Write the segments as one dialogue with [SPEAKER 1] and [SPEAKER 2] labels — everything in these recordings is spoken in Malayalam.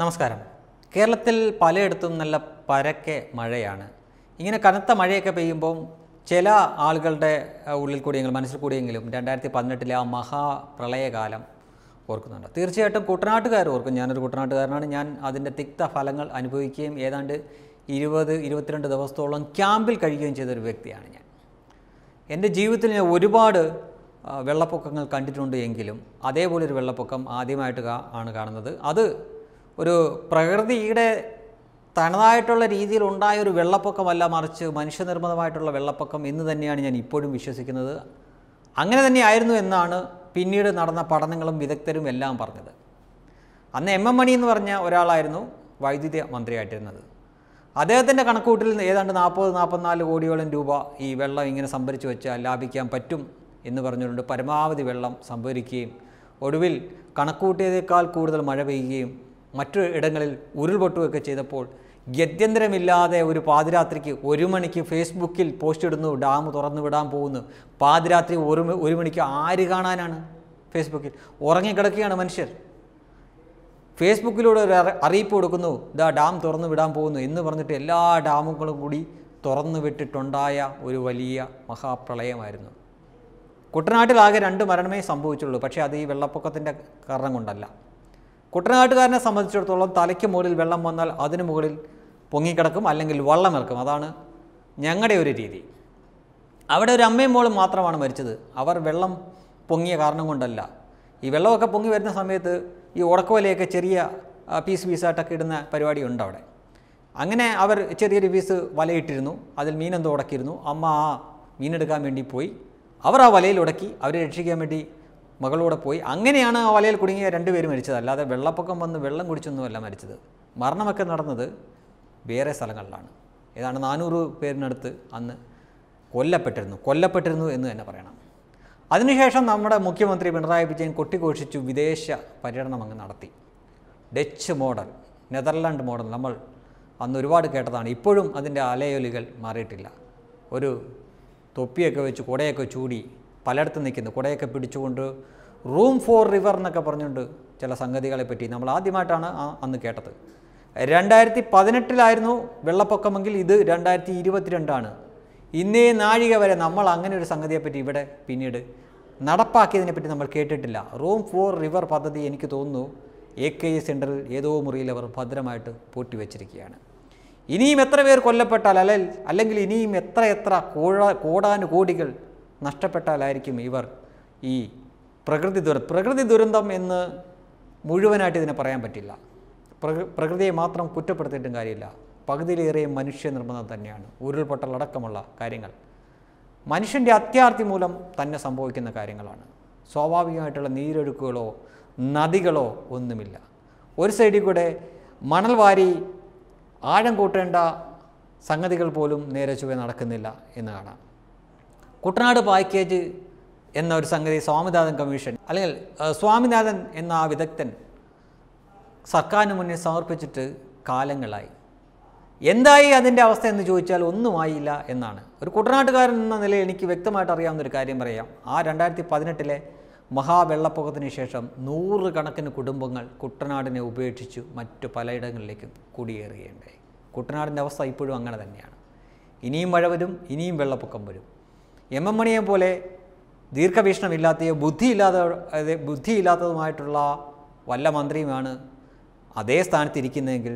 [SPEAKER 1] നമസ്കാരം കേരളത്തിൽ പലയിടത്തും നല്ല പരക്കെ മഴയാണ് ഇങ്ങനെ കനത്ത മഴയൊക്കെ പെയ്യുമ്പോൾ ചില ആളുകളുടെ ഉള്ളിൽ കൂടിയെങ്കിലും മനസ്സിൽ കൂടിയെങ്കിലും രണ്ടായിരത്തി പതിനെട്ടിലെ ആ മഹാപ്രളയകാലം ഓർക്കുന്നുണ്ട് തീർച്ചയായിട്ടും കുട്ടനാട്ടുകാർ ഓർക്കും ഞാനൊരു കുട്ടനാട്ടുകാരനാണ് ഞാൻ അതിൻ്റെ തിക്ത ഫലങ്ങൾ അനുഭവിക്കുകയും ഏതാണ്ട് ഇരുപത് ഇരുപത്തിരണ്ട് ദിവസത്തോളം ക്യാമ്പിൽ കഴിയുകയും ചെയ്തൊരു വ്യക്തിയാണ് ഞാൻ എൻ്റെ ജീവിതത്തിൽ ഞാൻ ഒരുപാട് വെള്ളപ്പൊക്കങ്ങൾ കണ്ടിട്ടുണ്ട് എങ്കിലും അതേപോലൊരു വെള്ളപ്പൊക്കം ആദ്യമായിട്ട് ആണ് കാണുന്നത് അത് ഒരു പ്രകൃതിയുടെ തനതായിട്ടുള്ള രീതിയിൽ ഉണ്ടായ ഒരു വെള്ളപ്പൊക്കമല്ല മറിച്ച് മനുഷ്യനിർമ്മിതമായിട്ടുള്ള വെള്ളപ്പൊക്കം എന്ന് തന്നെയാണ് ഞാൻ ഇപ്പോഴും വിശ്വസിക്കുന്നത് അങ്ങനെ തന്നെയായിരുന്നു എന്നാണ് പിന്നീട് നടന്ന പഠനങ്ങളും വിദഗ്ധരും എല്ലാം പറഞ്ഞത് അന്ന് എം എം മണി എന്ന് പറഞ്ഞ ഒരാളായിരുന്നു വൈദ്യുതി മന്ത്രിയായിട്ടിരുന്നത് അദ്ദേഹത്തിൻ്റെ കണക്കൂട്ടിൽ ഏതാണ്ട് നാൽപ്പത് നാൽപ്പത്തിനാല് കോടിയോളം രൂപ ഈ വെള്ളം ഇങ്ങനെ സംഭരിച്ചു വെച്ചാൽ ലാഭിക്കാൻ പറ്റും എന്ന് പറഞ്ഞുകൊണ്ട് പരമാവധി വെള്ളം സംഭരിക്കുകയും ഒടുവിൽ കണക്കൂട്ടിയതേക്കാൾ കൂടുതൽ മഴ പെയ്യുകയും മറ്റു ഇടങ്ങളിൽ ഉരുൾപൊട്ടുകയൊക്കെ ചെയ്തപ്പോൾ ഗത്യന്തരമില്ലാതെ ഒരു പാതിരാത്രിക്ക് ഒരു മണിക്ക് ഫേസ്ബുക്കിൽ പോസ്റ്റ് ഇടുന്നു ഡാം തുറന്നു വിടാൻ പോകുന്നു പാതിരാത്രി ഒരു ഒരു മണിക്ക് ആര് കാണാനാണ് ഫേസ്ബുക്കിൽ ഉറങ്ങിക്കിടക്കുകയാണ് മനുഷ്യർ ഫേസ്ബുക്കിലൂടെ ഒരു അറിയിപ്പ് കൊടുക്കുന്നു ഇതാ ഡാം തുറന്നു വിടാൻ പോകുന്നു എന്ന് പറഞ്ഞിട്ട് എല്ലാ ഡാമുകളും കൂടി തുറന്നു വിട്ടിട്ടുണ്ടായ ഒരു വലിയ മഹാപ്രളയമായിരുന്നു കുട്ടനാട്ടിലാകെ രണ്ട് മരണമേ സംഭവിച്ചുള്ളൂ പക്ഷേ അത് ഈ വെള്ളപ്പൊക്കത്തിൻ്റെ കാരണം കൊണ്ടല്ല കുട്ടനാട്ടുകാരനെ സംബന്ധിച്ചിടത്തോളം തലയ്ക്ക് മുകളിൽ വെള്ളം വന്നാൽ അതിനു മുകളിൽ പൊങ്ങിക്കിടക്കും അല്ലെങ്കിൽ വള്ളം ഇറക്കും അതാണ് ഞങ്ങളുടെ ഒരു രീതി അവിടെ ഒരു അമ്മയും മോളും മാത്രമാണ് മരിച്ചത് അവർ വെള്ളം പൊങ്ങിയ കാരണം കൊണ്ടല്ല ഈ വെള്ളമൊക്കെ പൊങ്ങി വരുന്ന സമയത്ത് ഈ ഉടക്കുവലയൊക്കെ ചെറിയ പീസ് പീസായിട്ടൊക്കെ ഇടുന്ന പരിപാടി ഉണ്ട് അവിടെ അങ്ങനെ അവർ ചെറിയൊരു പീസ് വലയിട്ടിരുന്നു അതിൽ മീനെന്തോ ഉടക്കിയിരുന്നു അമ്മ ആ മീനെടുക്കാൻ വേണ്ടി പോയി അവർ ആ വലയിൽ ഉടക്കി അവരെ രക്ഷിക്കാൻ വേണ്ടി മകളൂടെ പോയി അങ്ങനെയാണ് ആ വലയിൽ കുടുങ്ങിയ രണ്ടുപേർ മരിച്ചത് അല്ലാതെ വെള്ളപ്പൊക്കം വന്ന് വെള്ളം കുടിച്ചൊന്നുമല്ല മരിച്ചത് മരണമൊക്കെ നടന്നത് വേറെ സ്ഥലങ്ങളിലാണ് ഏതാണ്ട് നാനൂറ് പേരിനടുത്ത് അന്ന് കൊല്ലപ്പെട്ടിരുന്നു കൊല്ലപ്പെട്ടിരുന്നു എന്ന് തന്നെ പറയണം അതിനുശേഷം നമ്മുടെ മുഖ്യമന്ത്രി പിണറായി വിജയൻ കൊട്ടിഘോഷിച്ചു വിദേശ പര്യടനം അങ്ങ് നടത്തി ഡച്ച് മോഡൽ നെതർലാൻഡ് മോഡൽ നമ്മൾ അന്ന് ഒരുപാട് കേട്ടതാണ് ഇപ്പോഴും അതിൻ്റെ അലയൊലികൾ മാറിയിട്ടില്ല ഒരു തൊപ്പിയൊക്കെ വെച്ച് കുടയൊക്കെ ചൂടി പലയിടത്തും നിൽക്കുന്നു കുടയൊക്കെ പിടിച്ചുകൊണ്ട് റൂം ഫോർ റിവർ എന്നൊക്കെ പറഞ്ഞുകൊണ്ട് ചില സംഗതികളെ പറ്റി നമ്മൾ ആദ്യമായിട്ടാണ് അന്ന് കേട്ടത് രണ്ടായിരത്തി പതിനെട്ടിലായിരുന്നു വെള്ളപ്പൊക്കമെങ്കിൽ ഇത് രണ്ടായിരത്തി ഇരുപത്തിരണ്ടാണ് ഇന്നേ നാഴിക വരെ നമ്മൾ അങ്ങനെ ഒരു സംഗതിയെപ്പറ്റി ഇവിടെ പിന്നീട് പറ്റി നമ്മൾ കേട്ടിട്ടില്ല റൂം ഫോർ റിവർ പദ്ധതി എനിക്ക് തോന്നുന്നു എ കെ ഇ സെൻറ്ററിൽ ഏതോ മുറിയിൽ അവർ ഭദ്രമായിട്ട് പൂട്ടിവെച്ചിരിക്കുകയാണ് ഇനിയും എത്ര പേർ കൊല്ലപ്പെട്ടാൽ അല്ലെങ്കിൽ ഇനിയും എത്ര എത്ര കോഴ കോടാനുകോടികൾ നഷ്ടപ്പെട്ടാലായിരിക്കും ഇവർ ഈ പ്രകൃതി ദുര പ്രകൃതി ദുരന്തം എന്ന് മുഴുവനായിട്ട് ഇതിനെ പറയാൻ പറ്റില്ല പ്രകൃതിയെ മാത്രം കുറ്റപ്പെടുത്തിയിട്ടും കാര്യമില്ല പകുതിയിലേറെ മനുഷ്യ നിർബന്ധം തന്നെയാണ് ഉരുൾപൊട്ടലടക്കമുള്ള കാര്യങ്ങൾ മനുഷ്യൻ്റെ അത്യാർത്തി മൂലം തന്നെ സംഭവിക്കുന്ന കാര്യങ്ങളാണ് സ്വാഭാവികമായിട്ടുള്ള നീരൊഴുക്കുകളോ നദികളോ ഒന്നുമില്ല ഒരു സൈഡിൽ കൂടെ മണൽ വാരി ആഴം കൂട്ടേണ്ട സംഗതികൾ പോലും നേരെ ചുവ നടക്കുന്നില്ല എന്ന് കാണാം കുട്ടനാട് പാക്കേജ് എന്ന ഒരു സംഗതി സ്വാമിനാഥൻ കമ്മീഷൻ അല്ലെങ്കിൽ സ്വാമിനാഥൻ എന്ന ആ വിദഗ്ധൻ സർക്കാരിന് മുന്നിൽ സമർപ്പിച്ചിട്ട് കാലങ്ങളായി എന്തായി അതിൻ്റെ അവസ്ഥ എന്ന് ചോദിച്ചാൽ ഒന്നുമായില്ല എന്നാണ് ഒരു കുട്ടനാട്ടുകാരൻ എന്ന നിലയിൽ എനിക്ക് വ്യക്തമായിട്ട് അറിയാവുന്ന ഒരു കാര്യം പറയാം ആ രണ്ടായിരത്തി പതിനെട്ടിലെ മഹാവെള്ളപ്പൊക്കത്തിന് ശേഷം നൂറുകണക്കിന് കുടുംബങ്ങൾ കുട്ടനാടിനെ ഉപേക്ഷിച്ചു മറ്റു പലയിടങ്ങളിലേക്കും കുടിയേറുകയുണ്ടായി കുട്ടനാടിൻ്റെ അവസ്ഥ ഇപ്പോഴും അങ്ങനെ തന്നെയാണ് ഇനിയും മഴ വരും ഇനിയും വെള്ളപ്പൊക്കം വരും എം എം മണിയെ പോലെ ദീർഘവീക്ഷണമില്ലാത്തയോ ബുദ്ധിയില്ലാത്ത ബുദ്ധിയില്ലാത്തതുമായിട്ടുള്ള വല്ല മന്ത്രിയുമാണ് അതേ സ്ഥാനത്തിരിക്കുന്നതെങ്കിൽ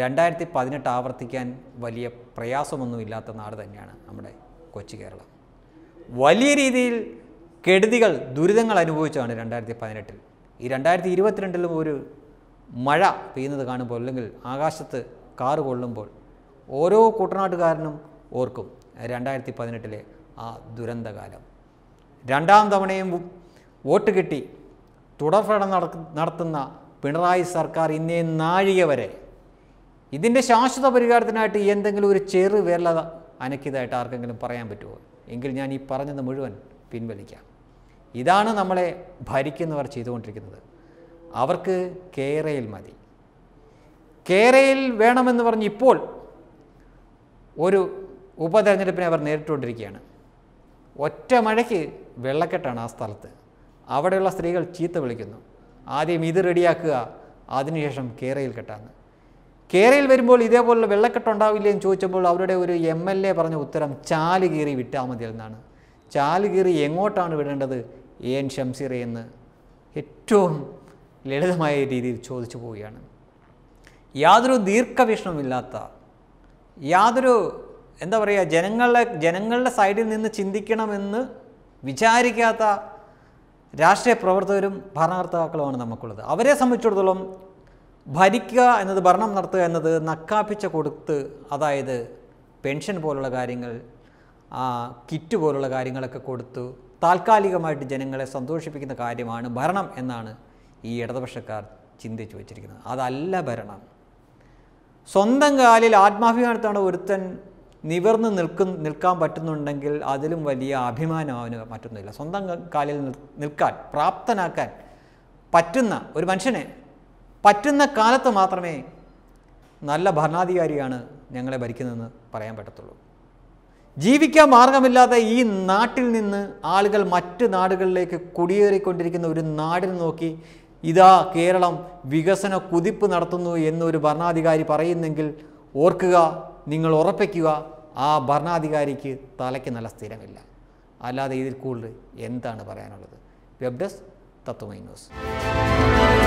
[SPEAKER 1] രണ്ടായിരത്തി പതിനെട്ട് ആവർത്തിക്കാൻ വലിയ പ്രയാസമൊന്നുമില്ലാത്ത നാട് തന്നെയാണ് നമ്മുടെ കൊച്ചു കേരളം വലിയ രീതിയിൽ കെടുതികൾ ദുരിതങ്ങൾ അനുഭവിച്ചാണ് രണ്ടായിരത്തി പതിനെട്ടിൽ ഈ രണ്ടായിരത്തി ഇരുപത്തിരണ്ടിലും ഒരു മഴ പെയ്യുന്നത് കാണുമ്പോൾ അല്ലെങ്കിൽ ആകാശത്ത് കാറ് കൊള്ളുമ്പോൾ ഓരോ കുട്ടനാട്ടുകാരനും ഓർക്കും രണ്ടായിരത്തി പതിനെട്ടിലെ ആ ദുരന്തകാലം രണ്ടാം തവണയും വോട്ട് കിട്ടി തുടർഭരണം നടത്തുന്ന പിണറായി സർക്കാർ ഇന്നേ നാഴിക വരെ ഇതിൻ്റെ ശാശ്വത പരിഹാരത്തിനായിട്ട് എന്തെങ്കിലും ഒരു ചെറു വിരല അനക്കിയതായിട്ട് ആർക്കെങ്കിലും പറയാൻ പറ്റുമോ എങ്കിൽ ഞാൻ ഈ പറഞ്ഞത് മുഴുവൻ പിൻവലിക്കാം ഇതാണ് നമ്മളെ ഭരിക്കുന്നവർ ചെയ്തുകൊണ്ടിരിക്കുന്നത് അവർക്ക് കേരയിൽ മതി കേരയിൽ വേണമെന്ന് പറഞ്ഞ് ഇപ്പോൾ ഒരു ഉപതെരഞ്ഞെടുപ്പിനെ അവർ നേരിട്ടുകൊണ്ടിരിക്കുകയാണ് ഒറ്റ മഴയ്ക്ക് വെള്ളക്കെട്ടാണ് ആ സ്ഥലത്ത് അവിടെയുള്ള സ്ത്രീകൾ ചീത്ത വിളിക്കുന്നു ആദ്യം ഇത് റെഡിയാക്കുക അതിനുശേഷം കേരയിൽ കെട്ടാന്ന് കേരയിൽ വരുമ്പോൾ ഇതേപോലുള്ള വെള്ളക്കെട്ടുണ്ടാവില്ലേ എന്ന് ചോദിച്ചപ്പോൾ അവരുടെ ഒരു എം എൽ എ പറഞ്ഞ ഉത്തരം ചാല് കീറി വിട്ടാൽ മതി എന്നാണ് ചാല് കീറി എങ്ങോട്ടാണ് വിടേണ്ടത് എൻ ഷംസീറെ എന്ന് ഏറ്റവും ലളിതമായ രീതിയിൽ ചോദിച്ചു പോവുകയാണ് യാതൊരു ദീർഘവീക്ഷണമില്ലാത്ത യാതൊരു എന്താ പറയുക ജനങ്ങളെ ജനങ്ങളുടെ സൈഡിൽ നിന്ന് ചിന്തിക്കണമെന്ന് വിചാരിക്കാത്ത രാഷ്ട്രീയ പ്രവർത്തകരും ഭരണകർത്താക്കളുമാണ് നമുക്കുള്ളത് അവരെ സംബന്ധിച്ചിടത്തോളം ഭരിക്കുക എന്നത് ഭരണം നടത്തുക എന്നത് നക്കാപ്പിച്ച കൊടുത്ത് അതായത് പെൻഷൻ പോലുള്ള കാര്യങ്ങൾ കിറ്റ് പോലുള്ള കാര്യങ്ങളൊക്കെ കൊടുത്തു താൽക്കാലികമായിട്ട് ജനങ്ങളെ സന്തോഷിപ്പിക്കുന്ന കാര്യമാണ് ഭരണം എന്നാണ് ഈ ഇടതുപക്ഷക്കാർ ചിന്തിച്ചു വച്ചിരിക്കുന്നത് അതല്ല ഭരണം സ്വന്തം കാലിൽ ആത്മാഭിമാനത്താണ് ഒരുത്തൻ നിവർന്ന് നിൽക്കും നിൽക്കാൻ പറ്റുന്നുണ്ടെങ്കിൽ അതിലും വലിയ അഭിമാനം അവന് മറ്റൊന്നുമില്ല സ്വന്തം കാലിൽ നിൽക്കാൻ പ്രാപ്തനാക്കാൻ പറ്റുന്ന ഒരു മനുഷ്യനെ പറ്റുന്ന കാലത്ത് മാത്രമേ നല്ല ഭരണാധികാരിയാണ് ഞങ്ങളെ ഭരിക്കുന്നതെന്ന് പറയാൻ പറ്റത്തുള്ളൂ ജീവിക്കാൻ മാർഗമില്ലാതെ ഈ നാട്ടിൽ നിന്ന് ആളുകൾ മറ്റ് നാടുകളിലേക്ക് കുടിയേറിക്കൊണ്ടിരിക്കുന്ന ഒരു നാടിൽ നോക്കി ഇതാ കേരളം വികസന കുതിപ്പ് നടത്തുന്നു എന്നൊരു ഭരണാധികാരി പറയുന്നെങ്കിൽ ഓർക്കുക നിങ്ങൾ ഉറപ്പിക്കുക ആ ഭരണാധികാരിക്ക് തലയ്ക്ക് നല്ല സ്ഥിരമില്ല അല്ലാതെ ഇതിൽ കൂടുതൽ എന്താണ് പറയാനുള്ളത് വെബ് ഡെസ്ക് തത്വമൈ ന്യൂസ്